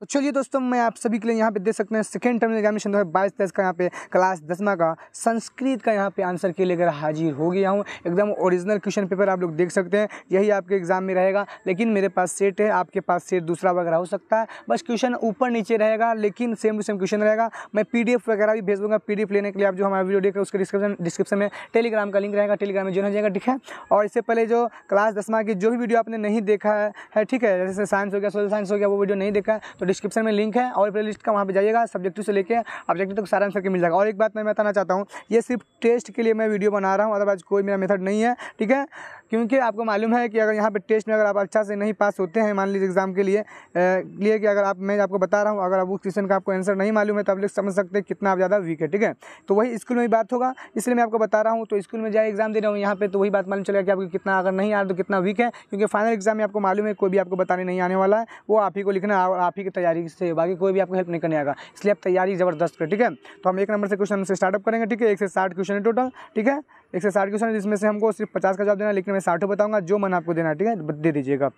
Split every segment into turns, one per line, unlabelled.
तो चलिए दोस्तों मैं आप सभी के लिए यहाँ पे दे सकते हैं सेकेंड टर्म एग्जामिनेशन दो हज़ार बाईस तेईस का यहाँ पे क्लास दसवा का संस्कृत का यहाँ पे आंसर के लेकर हाजिर हो गया हूँ एकदम ओरिजिनल क्वेश्चन पेपर आप लोग देख सकते हैं यही आपके एग्जाम में रहेगा लेकिन मेरे पास सेट है आपके पास सेट दूसरा वगैरह हो सकता है बस क्वेश्चन ऊपर नीचे रहेगा लेकिन सेम टू सेम क्वेश्चन रहेगा मैं पी वगैरह भी भेज दूँगा पी लेने के लिए आप जो हमारा वीडियो देख रहे हैं उसके डिस्क्रिप्शन डिस्क्रिप्शन में टेलीग्राम का लिंक रहेगा टेलीग्राम में जो हो जाएगा ठीक है और इससे पहले जो क्लास दसवा की जो भी वीडियो आपने नहीं देखा है ठीक है जैसे साइंस हो गया सोशल साइंस हो गया वो वीडियो नहीं देखा है तो डिस्क्रिप्शन में लिंक है और प्ले लिस्ट का वहाँ पर जाइएगा सब्जेक्टिव से लेकर ऑब्जेक्टिव तक तो सारा आंसर के मिल जाएगा और एक बात मैं बताना चाहता हूँ ये सिर्फ टेस्ट के लिए मैं वीडियो बना रहा हूँ अदरवाइज कोई मेरा मेथड नहीं है ठीक है क्योंकि आपको मालूम है कि अगर यहाँ पे टेस्ट में अगर आप अच्छा से नहीं पास होते हैं मान लीजिए एग्ज़ाम के लिए लिए कि अगर आप मैं आपको बता रहा हूँ अगर आप उस क्वेश्चन का आपको आंसर नहीं मालूम है तो आप लोग समझ सकते हैं कितना आप ज़्यादा वीक है ठीक है तो वही स्कूल में भी बात होगा इसलिए मैं आपको बता रहा हूँ तो स्कूल में जाए एग्जाम दे रहा हूँ यहाँ पर तो वही बात मालूम चलेगा कि आपको कितना अगर नहीं आ तो कितना वीक है क्योंकि फाइनल एग्जाम में आपको मालूम है कोई भी आपको बताने नहीं आने वाला है वो आप ही को लिखना और आप ही की तैयारी से बाकी कोई भी आपको हेल्प नहीं करने आएगा इसलिए आप तैयारी ज़बरदस्त करें ठीक है तो हम एक नंबर से क्वेश्चन से स्टार्टअप करेंगे ठीक है एक से साठ क्वेश्चन है टोटल ठीक है एक सौ साठ क्वेश्चन है जिसमें से हमको सिर्फ पचास का जवाब देना है लेकिन मैं साठों बताऊँगा जो मन आपको देना है ठीक है दे दीजिएगा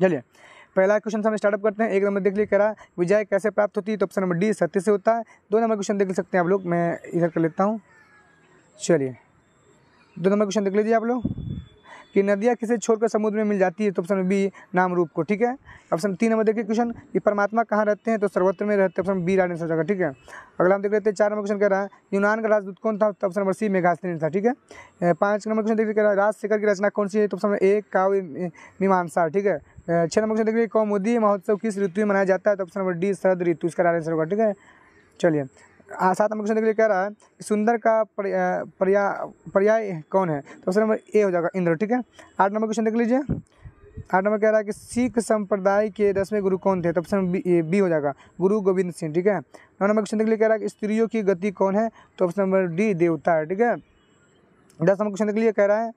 चलिए पहला क्वेश्चन हम स्टार्टअप करते हैं एक नंबर देख लिया करा विजय कैसे प्राप्त होती है तो ऑप्शन नंबर डी सत्य से होता है दो नंबर क्वेश्चन देख सकते हैं आप लोग मैं इधर कर लेता हूँ चलिए दो नंबर क्वेश्चन देख लीजिए आप लोग कि नदियाँ किसे छोड़कर समुद्र में मिल जाती है तो ऑप्शन बी नाम रूप को ठीक है ऑप्शन तीन नंबर देखिए क्वेश्चन कि परमात्मा कहाँ रहते हैं तो सर्वत्र में रहते ऑप्शन बी राइट आंसर ठीक है अगला हम देख लेते हैं चार नंबर क्वेश्चन कह रहा है यूनान का राजदूत कौन था तो ऑप्शन नंबर सी मेघास्त्री था ठीक है पाँच नंबर क्वेश्चन देखिए राजशेखर की रचना कौन सी है तो ऑप्शन ए काव्य मीमांसा ठीक है छः नंबर क्वेश्चन देखिए कौमुदी महोत्सव किस ऋतु में मनाया जाता है तो ऑप्शन नंबर डी शरद ऋतु इसका आंसर होगा ठीक है चलिए सात नंबर क्वेश्चन देखिए कह रहा है कि सुंदर का पर्याय पर्याय कौन है तो ऑप्शन नंबर ए हो जाएगा इंद्र ठीक है आठ नंबर क्वेश्चन देख लीजिए आठ नंबर कह रहा है कि सिख संप्रदाय के दसवें गुरु कौन थे तो ऑप्शन बी बी हो जाएगा गुरु गोविंद सिंह ठीक है नौ नंबर क्वेश्चन देख लिए कह रहा है कि स्त्रियों की गति कौन है तो ऑप्शन नंबर डी देवता है ठीक है दस नंबर क्वेश्चन देख लिए कह रहा है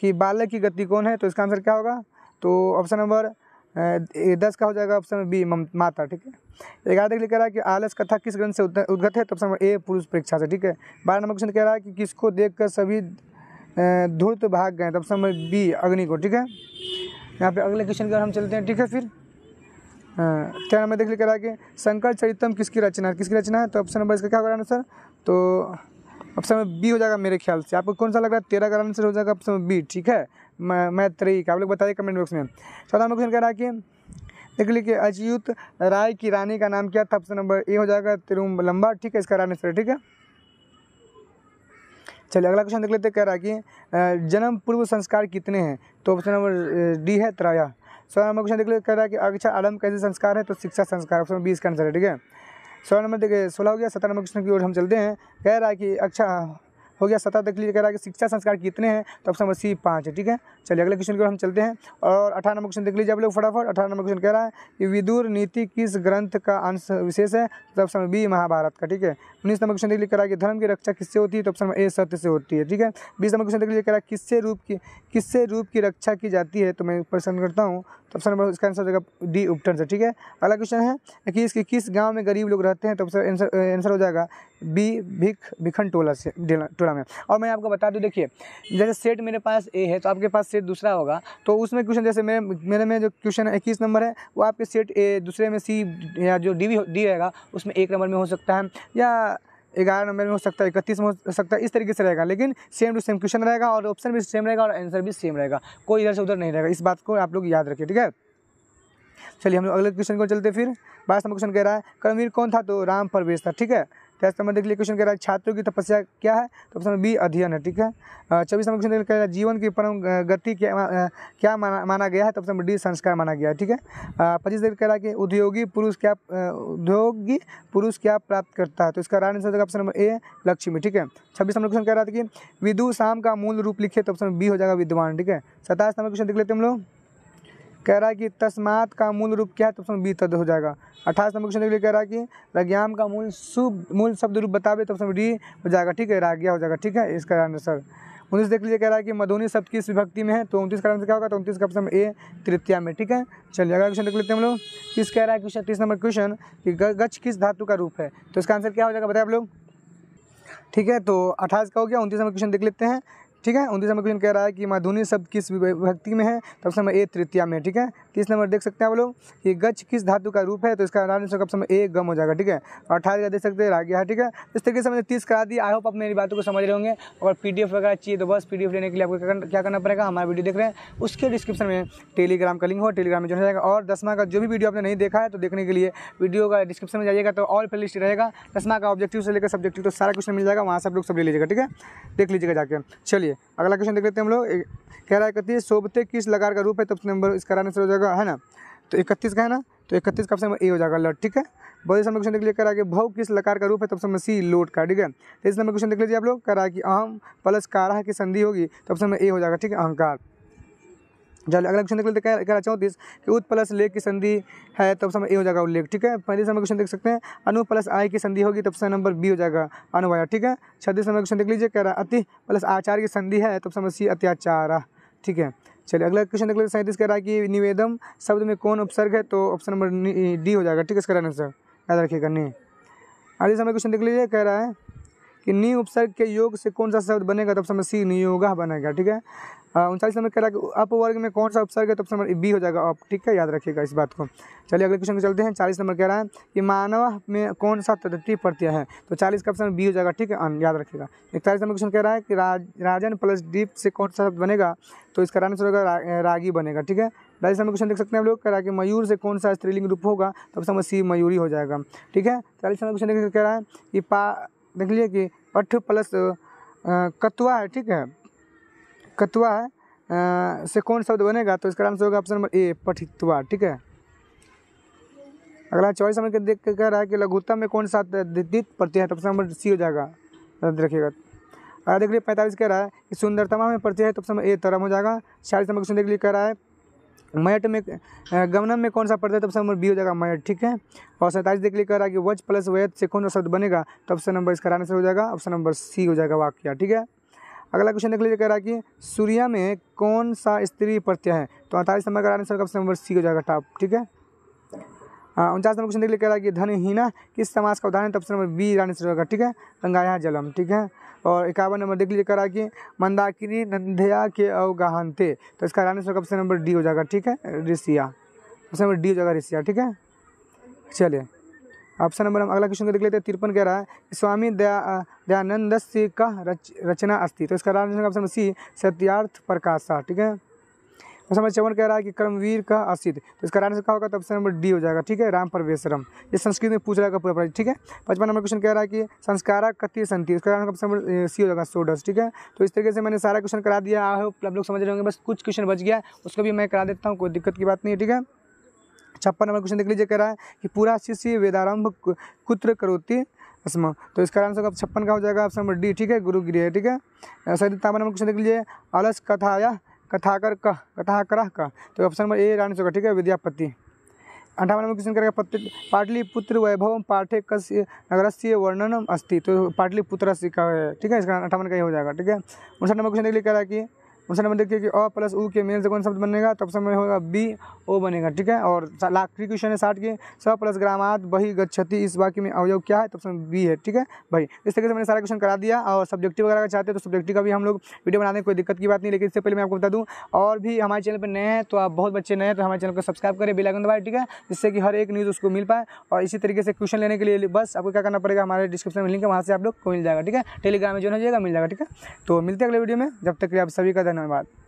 कि बालक की गति कौन है तो इसका आंसर क्या होगा तो ऑप्शन नंबर दस का हो जाएगा ऑप्शन बी माता ठीक है ग्यारह देख कह रहा है कि आलस कथा किस ग्रंथ से उद्गत है तो ऑप्शन ए पुरुष परीक्षा से ठीक है बारह नंबर क्वेश्चन कह रहा है कि किसको देख कर सभी धूर्त भाग गए तो ऑप्शन नंबर बी अग्नि को ठीक है यहाँ पे अगले क्वेश्चन की ओर हम चलते हैं ठीक है फिर तेरह नंबर देख कह रहा है कि शंकर चरितम किसकी रचना है किसकी रचना है तो ऑप्शन नंबर इसका क्या हो रहा है सर तो ऑप्शन बी हो जाएगा मेरे ख्याल से आपको कौन सा लग रहा है तेरह का आंसर हो जाएगा ऑप्शन बी ठीक है मैत्री का आप लोग बताइए कमेंट बॉक्स में चौथा नंबर क्वेश्चन कह रहा है कि देख लीजिए अजयुत राय की रानी का नाम क्या था ऑप्शन नंबर ए हो जाएगा लंबा ठीक है इसका रानी सर ठीक है चलिए अगला क्वेश्चन देख लेते कह रहा है कि जन्म पूर्व संस्कार कितने हैं तो ऑप्शन नंबर डी है त्रया सोलह नंबर क्वेश्चन देख लेते कह रहा है कि अक्षा आलम कैसे संस्कार है तो शिक्षा संस्कार ऑप्शन बीस का आंसर है ठीक है सोलह नंबर देखिए सोलह हो गया सत्रह नंबर क्वेश्चन की ओर हम चलते हैं कह रहा है कि अच्छा हो गया सत्रह तक लिए कह रहा है कि शिक्षा संस्कार कितने हैं तो ऑप्शन नंबर सी पाँच है ठीक है चलिए अगले क्वेश्चन की ओर हम चलते हैं और अठारह नंबर क्वेश्चन देख लीजिए आप लोग फटाफट अठारह नंबर क्वेश्चन कह रहा है कि विदुर नीति किस ग्रंथ का अंश विशेष है तो ऑप्शन बी महाभारत का ठीक है उन्नीस नंबर क्वेश्चन देख लीजिए कह रहा है कि धर्म की रक्षा किससे होती है तो ऑप्शन ए सत्य से होती है ठीक है बीस नंबर क्वेश्चन देख लीजिए कह रहा है किससे रूप की किससे रूप की रक्षा की जाती है तो मैं प्रश्न करता हूँ ऑप्शन नंबर इसका आंसर हो जाएगा डी उपटन से ठीक है अगला क्वेश्चन है कि इसके किस गांव में गरीब लोग रहते हैं तो ऑप्शन आंसर आंसर हो जाएगा बी भिख भिखन टोला से टोला में और मैं आपको बता दूँ देखिए जैसे सेट मेरे पास ए है तो आपके पास सेट दूसरा होगा तो उसमें क्वेश्चन जैसे मेरे मेरे में जो क्वेश्चन है इक्कीस नंबर है वो आपके सेट ए दूसरे में सी या जो डी डी रहेगा उसमें एक नंबर में हो सकता है या ग्यारह नंबर में हो सकता है इकतीस में हो सकता है इस तरीके से रहेगा लेकिन सेम टू सेम क्वेश्चन रहेगा और ऑप्शन भी सेम रहेगा और आंसर भी सेम रहेगा कोई इधर से उधर नहीं रहेगा इस बात को आप लोग याद रखिए ठीक है चलिए हम लोग अगले क्वेश्चन को चलते फिर बाईस नंबर क्वेश्चन कह रहा है कर्मवीर कौन था तो राम परवेश था ठीक है तेईस नंबर देख क्वेश्चन कह रहा है छात्रों की तपस्या क्या है तो ऑप्शन बी अध्ययन है ठीक है चौबीस नंबर क्वेश्चन कह रहा है जीवन की परम गति क्या क्या माना माना गया है तो ऑप्शन डी संस्कार माना गया है ठीक है पच्चीस नंबर कह रहा है कि उद्योगी पुरुष क्या उद्योगी पुरुष क्या प्राप्त करता है तो इसका right answer option number A Lakshmi ठीक है छब्बीस नंबर क्वेश्चन कह रहा था कि विदु शाम का मूल रूप लिखे तो ऑप्शन बी हो जाएगा विद्वान ठीक है सताईस नंबर क्वेश्चन देख लेते हम लोग कह रहा है कि तस्मात का मूल रूप क्या है तो ऑप्शन बी तद हो जाएगा अठारह नंबर क्वेश्चन के लिए कह रहा है कि रज्ञाम का मूल शुभ मूल शब्द रूप बतावे तो ऑप्शन डी हो जाएगा ठीक है राग्या हो जाएगा ठीक है इसका आंसर उन्नीस देख लीजिए कह रहा है कि मधुनी शब्द किस विभक्ति में है तो उनतीस का आंसर क्या होगा तो उनतीस का ऑप्शन ए तृतीया में ठीक है चलिए अगला क्वेश्चन देख लेते हैं हम लोग किस कह रहा है क्वेश्चन तीस नंबर क्वेश्चन कि गच किस धातु का रूप है तो इसका आंसर क्या हो जाएगा बताए आप लोग ठीक है तो अठारह का हो गया उनतीस नंबर क्वेश्चन देख लेते हैं ठीक है नंबर क्वेश्चन कह रहा है कि माँ शब्द किस विभक्ति में है तो ऑप्शन नंबर ए तृतीया में ठीक है तीस नंबर देख सकते हैं आप लोग कि गच्छ किस धातु का रूप है तो इसका नाम कब समय एक गम हो जाएगा ठीक है अठारह का देख सकते हैं राग्य है ठीक है इस तरीके से मैंने तीस करा दी आई होप आप मेरी बातों को समझ रहे होंगे और पी वगैरह चाहिए तो बस पी लेने के लिए आपको क्या करना पड़ेगा हमारा वीडियो देख रहे हैं उसके डिस्क्रिप्शन में टेलीग्राम का लिंक हो टेलीग्राम में जो जाएगा और दसवा का जो भी वीडियो आपने नहीं देखा है तो देखने के लिए वीडियो का डिस्क्रिप्शन में जाइएगा तो ऑल प्ले लिस्ट रहेगा दसवा का ऑब्जेक्टिव से लेकर सब्जेक्टिव तो सारा क्वेश्चन मिल जाएगा वहाँ से आप लोग सब ले लीजिएगा ठीक है देख लीजिएगा जाकर चलिए अगला क्वेश्चन देख लेते हैं हम लोग कह रहा है कहती है सोबते किस लगा का रूप है तो नंबर इसका आंसर हो जाएगा का है ना तो इकतीस का है ना तो इकतीस का ऑप्शन ए हो जाएगा लट ठीक है बहुत समय क्वेश्चन देख लिया करा कि भव किस लकार का रूप है तब समय सी लोट का ठीक है तो इस समय क्वेश्चन देख लीजिए आप लोग करा कि अहम प्लस कारा की संधि होगी तब समय ए हो जाएगा ठीक है अहंकार जल अगला क्वेश्चन देख लेते हैं करा चौंतीस कि उत प्लस लेख की संधि है तब समय ए हो जाएगा उल्लेख ठीक है पैंतीस नंबर क्वेश्चन देख सकते हैं अनु प्लस आय की संधि होगी तब समय नंबर बी हो जाएगा अनुवाया ठीक है छत्तीस नंबर क्वेश्चन देख लीजिए कह रहा अति प्लस आचार की संधि है तब समय सी अत्याचार ठीक है चलिए अगला क्वेश्चन देख लेते सैंतीस कह रहा है कि निवेदम शब्द में कौन उपसर्ग है तो ऑप्शन नंबर डी हो जाएगा ठीक है इसका राइट आंसर याद रखिएगा नी अगले समय क्वेश्चन देख लीजिए कह रहा है कि नी उपसर्ग के योग से कौन सा शब्द बनेगा तो ऑप्शन नंबर सी नियोगा बनेगा ठीक है हाँ, उनचालीस नंबर कह रहा है अप वर्ग में कौन सा उपसर्ग है तो ऑप्शन नंबर बी हो जाएगा अप ठीक है याद रखिएगा इस बात को चलिए अगले क्वेश्चन को चलते हैं चालीस नंबर कह रहा है कि मानव में कौन सा तृतीय प्रत्यय है तो चालीस का ऑप्शन बी हो जाएगा ठीक है अन याद रखिएगा इकतालीस नंबर क्वेश्चन कह रहा है कि राजन प्लस डीप से कौन सा शब्द बनेगा तो इसका रान होगा रागी बनेगा ठीक है बाईस नंबर क्वेश्चन देख सकते हैं हम लोग कह रहा है कि मयूर से कौन सा स्त्रीलिंग रूप होगा तब समझ सी मयूरी हो जाएगा ठीक है चालीस नंबर क्वेश्चन देख कह रहा है कि पा देख लीजिए कि पठ प्लस कतवा है ठीक है कतवा है से कौन शब्द बनेगा तो इसका आंसर होगा ऑप्शन नंबर ए पठितवा ठीक है अगला नंबर के देख के कह रहा है कि लघुत्तम में कौन सा द्वित प्रत्यय है तो ऑप्शन नंबर सी हो जाएगा रखिएगा अगर देख लीजिए पैंतालीस कह रहा है कि सुंदरतमा में प्रत्यय है तो ऑप्शन ए तरम हो जाएगा चालीस नंबर क्वेश्चन देख लीजिए कह रहा है मैट में गमनम में कौन सा पड़ता है तो ऑप्शन नंबर बी हो जाएगा मैट ठीक है और सैंतालीस देख लीजिए कह रहा है कि वज प्लस वैद से कौन सा शब्द बनेगा तो ऑप्शन नंबर इसका आंसर हो जाएगा ऑप्शन नंबर सी हो जाएगा वाक्य ठीक है अगला क्वेश्चन देख लीजिए कह रहा है कि सूर्या में कौन सा स्त्री प्रत्यय है तो अड़तालीस नंबर का आंसर कब नंबर सी हो जाएगा टॉप ठीक है उनचास नंबर क्वेश्चन देख लीजिए कह रहा है कि धनहीना किस समाज का उदाहरण तब नंबर बी रानी सरोवर ठीक है गंगाया जलम ठीक है और इक्यावन नंबर देख लीजिए कह रहा है कि मंदाकिनी नंदया के अवगाहनते तो इसका रानी सर कब नंबर डी हो जाएगा ठीक है ऋषिया ऑप्शन नंबर डी हो जाएगा ऋषिया ठीक है चलिए ऑप्शन नंबर हम अगला क्वेश्चन देख लेते हैं तिरपन कह रहा है स्वामी दया दयानंद से का रच, रचना अस्थि तो इसका ऑप्शन सी सत्यार्थ प्रकाश ठीक है ऑप्शन नंबर चौवन कह रहा है कि कर्मवीर का असित तो इसका आंसर क्या होगा तो ऑप्शन नंबर डी हो जाएगा ठीक है राम परवेश्वरम ये संस्कृत में पूछ रहा है पूरा ठीक है पचपन नंबर क्वेश्चन कह रहा है कि संस्कारा कति संति इसका आंसर ऑप्शन नंबर सी हो जाएगा सोडस ठीक है तो इस तरीके से मैंने सारा क्वेश्चन करा दिया आप लोग समझ रहे होंगे बस कुछ क्वेश्चन बच गया उसको भी मैं करा देता हूँ कोई दिक्कत की बात नहीं है ठीक है छप्पन नंबर क्वेश्चन देख लीजिए कह रहा है कि पूरा शिष्य वेदारंभ कुत्र करोती स्म तो इसका आंसर छप्पन का हो जाएगा ऑप्शन नंबर डी ठीक है गुरु गिरी है ठीक है सर तो तावन नंबर क्वेश्चन देख लीजिए आलस कथाया कथाकर कह कथाकरह का तो ऑप्शन नंबर ए आंसर होगा ठीक है विद्यापति अंठावन नंबर क्वेश्चन करेगा पाटलिपुत्र वैभव पाठे कस नगर से वर्णनम अस्थि तो पाटलिपुत्र का है ठीक है इसका अंठावन का ही हो जाएगा ठीक है उनसठ नंबर क्वेश्चन देख लीजिए कह रहा है कि दूसरा नंबर देखिए कि अ प्लस ऊ के मेन से कौन शब्द बनेगा तो ऑप्शन में होगा बी ओ बनेगा ठीक है और आखिरी क्वेश्चन है साठ के स प्लस ग्रामाद बही गच्छति इस वाक्य में अवयव क्या है तो ऑप्शन बी है ठीक है भाई इस तरीके से मैंने सारा क्वेश्चन करा दिया और सब्जेक्टिव वगैरह का चाहते हैं तो सब्जेक्टिव का भी हम लोग वीडियो बनाने कोई दिक्कत की बात नहीं लेकिन इससे पहले मैं आपको बता दूँ और भी हमारे चैनल पर नए हैं तो आप बहुत बच्चे नए हैं तो हमारे चैनल को सब्सक्राइब करें बिलागन दबाए ठीक है जिससे कि हर एक न्यूज़ उसको मिल पाए और इसी तरीके से क्वेश्चन लेने के लिए बस आपको क्या करना पड़ेगा हमारे डिस्क्रिप्शन में लिंक है वहाँ से आप लोग को मिल जाएगा ठीक है टेलीग्राम में जो हो जाएगा मिल जाएगा ठीक है तो मिलते हैं अगले वीडियो में जब तक आप सभी का धन्यवाद